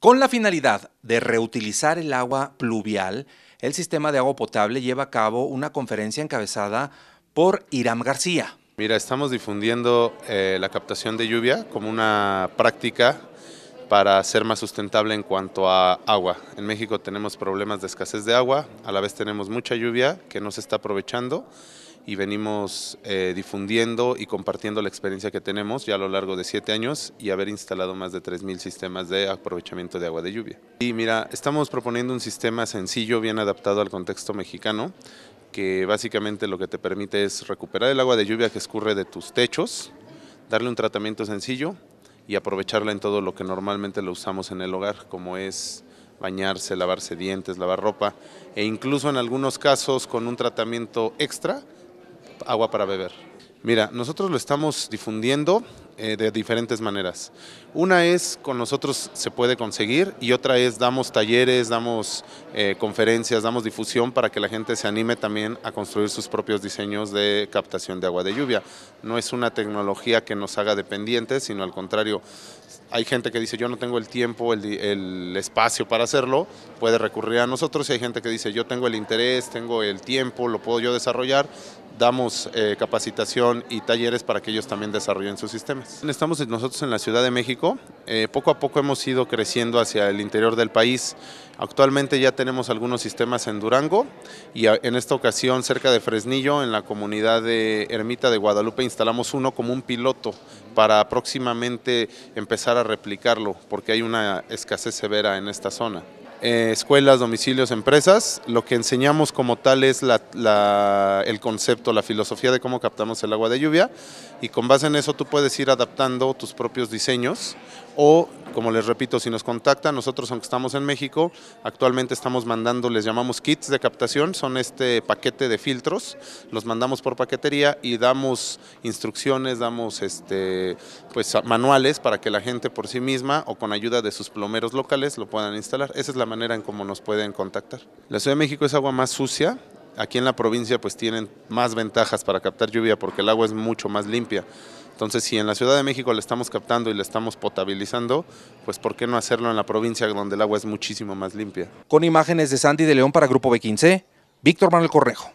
Con la finalidad de reutilizar el agua pluvial, el sistema de agua potable lleva a cabo una conferencia encabezada por Iram García. Mira, estamos difundiendo eh, la captación de lluvia como una práctica para ser más sustentable en cuanto a agua. En México tenemos problemas de escasez de agua, a la vez tenemos mucha lluvia que no se está aprovechando y venimos eh, difundiendo y compartiendo la experiencia que tenemos ya a lo largo de siete años y haber instalado más de 3.000 sistemas de aprovechamiento de agua de lluvia. Y mira, estamos proponiendo un sistema sencillo, bien adaptado al contexto mexicano, que básicamente lo que te permite es recuperar el agua de lluvia que escurre de tus techos, darle un tratamiento sencillo y aprovecharla en todo lo que normalmente lo usamos en el hogar, como es bañarse, lavarse dientes, lavar ropa e incluso en algunos casos con un tratamiento extra agua para beber? Mira, nosotros lo estamos difundiendo eh, de diferentes maneras. Una es con nosotros se puede conseguir y otra es damos talleres, damos eh, conferencias, damos difusión para que la gente se anime también a construir sus propios diseños de captación de agua de lluvia. No es una tecnología que nos haga dependientes, sino al contrario, hay gente que dice yo no tengo el tiempo, el, el, espacio para hacerlo, puede recurrir a nosotros y hay gente que dice yo tengo el interés, tengo el tiempo, lo puedo yo desarrollar, damos eh, capacitación y talleres para que ellos también desarrollen sus sistemas. Estamos nosotros en la Ciudad de México, eh, poco a poco hemos ido creciendo hacia el interior del país. Actualmente ya tenemos algunos sistemas en Durango y en esta ocasión cerca de Fresnillo, en la comunidad de Ermita de Guadalupe, instalamos uno como un piloto para próximamente empezar a replicarlo, porque hay una escasez severa en esta zona. Eh, escuelas, domicilios, empresas. Lo que enseñamos como tal es el concepto, la filosofía de cómo captamos el agua de lluvia y con base en eso tú puedes ir adaptando tus propios diseños o como les repito, si nos contactan, nosotros aunque estamos en México, actualmente estamos mandando, les llamamos kits de captación, son este paquete de filtros, los mandamos por paquetería y damos instrucciones, damos este, pues, manuales para que la gente por sí misma o con ayuda de sus plomeros locales lo puedan instalar. Esa es la manera en cómo nos pueden contactar. La Ciudad de México es agua más sucia, aquí en la provincia pues tienen más ventajas para captar lluvia porque el agua es mucho más limpia. Entonces, si en la Ciudad de México la estamos captando y la estamos potabilizando, pues ¿por qué no hacerlo en la provincia donde el agua es muchísimo más limpia? Con imágenes de Sandy de León para Grupo B15, Víctor Manuel Correjo.